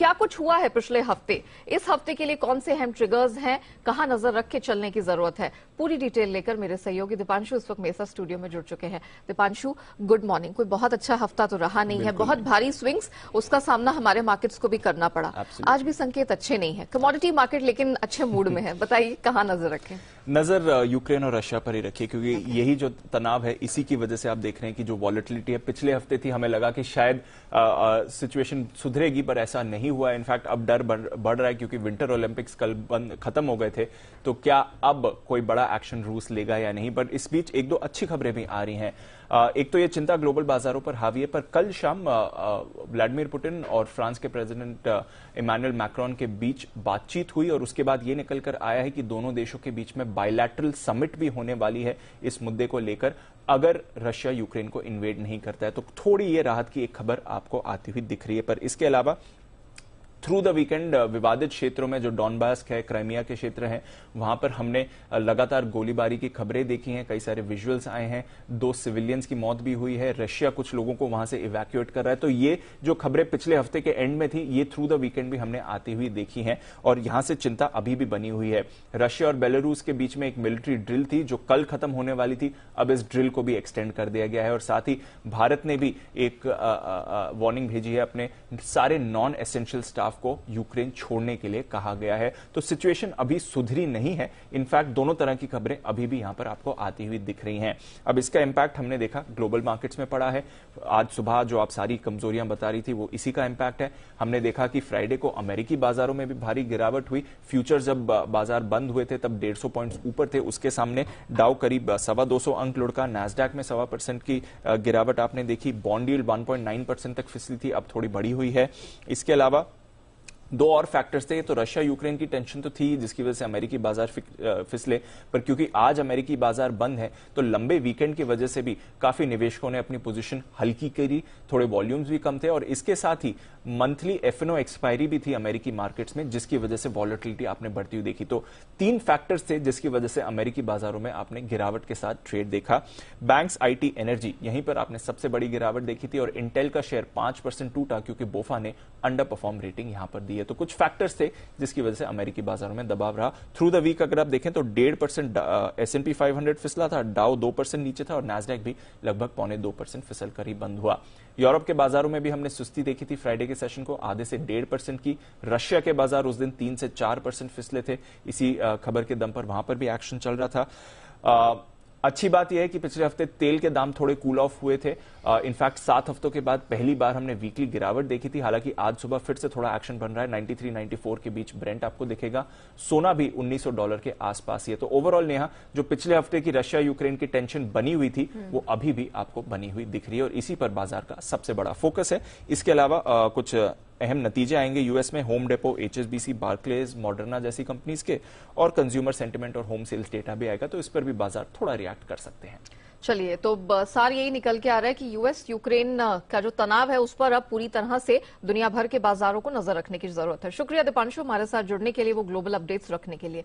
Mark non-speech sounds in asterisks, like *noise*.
क्या कुछ हुआ है पिछले हफ्ते इस हफ्ते के लिए कौन से अहम ट्रिगर्स हैं कहां नजर रख के चलने की जरूरत है पूरी डिटेल लेकर मेरे सहयोगी दीपांशु इस वक्त मेरे साथ स्टूडियो में जुड़ चुके हैं दीपांशु गुड मॉर्निंग कोई बहुत अच्छा हफ्ता तो रहा नहीं है बहुत भारी स्विंग्स उसका सामना हमारे मार्केट्स को भी करना पड़ा आज भी संकेत अच्छे नहीं है कमोडिटी मार्केट लेकिन अच्छे मूड में है *laughs* बताइए कहाँ नजर रखे नजर यूक्रेन uh, और रशिया पर ही रखिए क्योंकि यही जो तनाव है इसी की वजह से आप देख रहे हैं कि जो वॉलिटिलिटी है पिछले हफ्ते थी हमें लगा कि शायद सिचुएशन uh, uh, सुधरेगी पर ऐसा नहीं नहीं हुआ है इनफैक्ट अब डर बढ़ रहा है क्योंकि विंटर ओलंपिक्स कल बंद खत्म हो गए थे तो क्या अब कोई बड़ा एक्शन रूस लेगा या नहीं पर इस बीच एक दो अच्छी खबरें भी आ रही हैं एक तो ये चिंता ग्लोबल बाजारों पर हावी है पर कल शाम व्लादिमीर पुटिन और फ्रांस के प्रेसिडेंट इमानुअल मैक्रॉन के बीच बातचीत हुई और उसके बाद ये निकलकर आया है कि दोनों देशों के बीच में बायलैटरल समिट भी होने वाली है इस मुद्दे को लेकर अगर रशिया यूक्रेन को इन्वेड नहीं करता है तो थोड़ी ये राहत की एक खबर आपको आती हुई दिख रही है पर इसके अलावा थ्रू द वीकेंड विवादित क्षेत्रों में जो डॉनबास्क है क्राइमिया के क्षेत्र हैं वहां पर हमने uh, लगातार गोलीबारी की खबरें देखी हैं कई सारे विजुअल्स आए हैं दो सिविलियंस की मौत भी हुई है रशिया कुछ लोगों को वहां से इवैक्यूएट कर रहा है तो ये जो खबरें पिछले हफ्ते के एंड में थी ये थ्रू द वीकेंड भी हमने आती हुई देखी है और यहां से चिंता अभी भी बनी हुई है रशिया और बेलारूस के बीच में एक मिलिट्री ड्रिल थी जो कल खत्म होने वाली थी अब इस ड्रिल को भी एक्सटेंड कर दिया गया है और साथ ही भारत ने भी एक वार्निंग uh, uh, भेजी है अपने सारे नॉन एसेंशियल स्टाफ को यूक्रेन छोड़ने के लिए कहा गया है तो सिचुएशन अभी सुधरी नहीं है इनफैक्ट दोनों तरह की खबरें अभी भी यहां पर आपको आती हुई दिख रही हैं अब इसका इम्पैक्ट हमने देखा ग्लोबल मार्केट्स में पड़ा है आज सुबह जो आप सारी कमजोरियां बता रही थी वो इसी का इम्पैक्ट है हमने देखा कि फ्राइडे को अमेरिकी बाजारों में भी भारी गिरावट हुई फ्यूचर जब बाजार बंद हुए थे तब डेढ़ सौ पॉइंट ऊपर थे उसके सामने डाउ करीब सवा दो अंक लुड़का नेसडैक में सवा परसेंट की गिरावट आपने देखी वन पॉइंट नाइन परसेंट तक फिसली थी अब थोड़ी बड़ी हुई है इसके अलावा दो और फैक्टर्स थे तो रशिया यूक्रेन की टेंशन तो थी जिसकी वजह से अमेरिकी बाजार फिसले पर क्योंकि आज अमेरिकी बाजार बंद है तो लंबे वीकेंड की वजह से भी काफी निवेशकों ने अपनी पोजीशन हल्की करी थोड़े वॉल्यूम्स भी कम थे और इसके साथ ही मंथली एफ एक्सपायरी भी थी अमेरिकी मार्केट्स में जिसकी वजह से वॉलिटिलिटी आपने बढ़ती हुई देखी तो तीन फैक्टर्स थे जिसकी वजह से अमेरिकी बाजारों में आपने गिरावट के साथ ट्रेड देखा बैंक्स आईटी एनर्जी यहीं पर आपने सबसे बड़ी गिरावट देखी थी और इंटेल का शेयर पांच परसेंट टूटा क्योंकि बोफा ने अंडर परफॉर्म रेटिंग यहां पर दी है तो कुछ फैक्टर्स थे जिसकी वजह से अमेरिकी बाजारों में दबाव रहा थ्रू द वीक अगर आप देखें तो डेढ़ percent S and P five hundred फिसला था डाउ दो परसेंट नीचे था और नैसडेक भी लगभग पौने दो परसेंट फिसल कर ही बंद हुआ यूरोप के बाजारों में भी हमने सुस्ती देखी थी फ्राइडे के सेशन को आधे से डेढ़ परसेंट की रशिया के बाजार उस दिन तीन से चार परसेंट फिसले थे इसी खबर के दम पर वहां पर भी एक्शन चल रहा था अच्छी बात यह है कि पिछले हफ्ते तेल के दाम थोड़े कूल ऑफ हुए थे इनफैक्ट सात हफ्तों के बाद पहली बार हमने वीकली गिरावट देखी थी हालांकि आज सुबह फिर से थोड़ा एक्शन बन रहा है 93 94 के बीच ब्रेंट आपको दिखेगा सोना भी 1900 डॉलर के आसपास ही है तो ओवरऑल नेहा जो पिछले हफ्ते की रशिया यूक्रेन की टेंशन बनी हुई थी हम्म। वो अभी भी आपको बनी हुई दिख रही है और इसी पर बाजार का सबसे बड़ा फोकस है इसके अलावा कुछ अहम नतीजे आएंगे यूएस में Home Depot HSBC Barclays Moderna जैसी कंपनीज के और कंज्यूमर सेंटिमेंट और होम सेल्स डेटा भी आएगा तो इस पर भी बाजार थोड़ा रिएक्ट कर सकते हैं चलिए तो सार यही निकल के आ रहा है कि यूएस यूक्रेन का जो तनाव है उस पर अब पूरी तरह से दुनिया भर के बाजारों को नजर रखने की जरूरत है शुक्रिया दीपांशु हमारे साथ जुड़ने के लिए वो ग्लोबल अपडेट्स रखने के लिए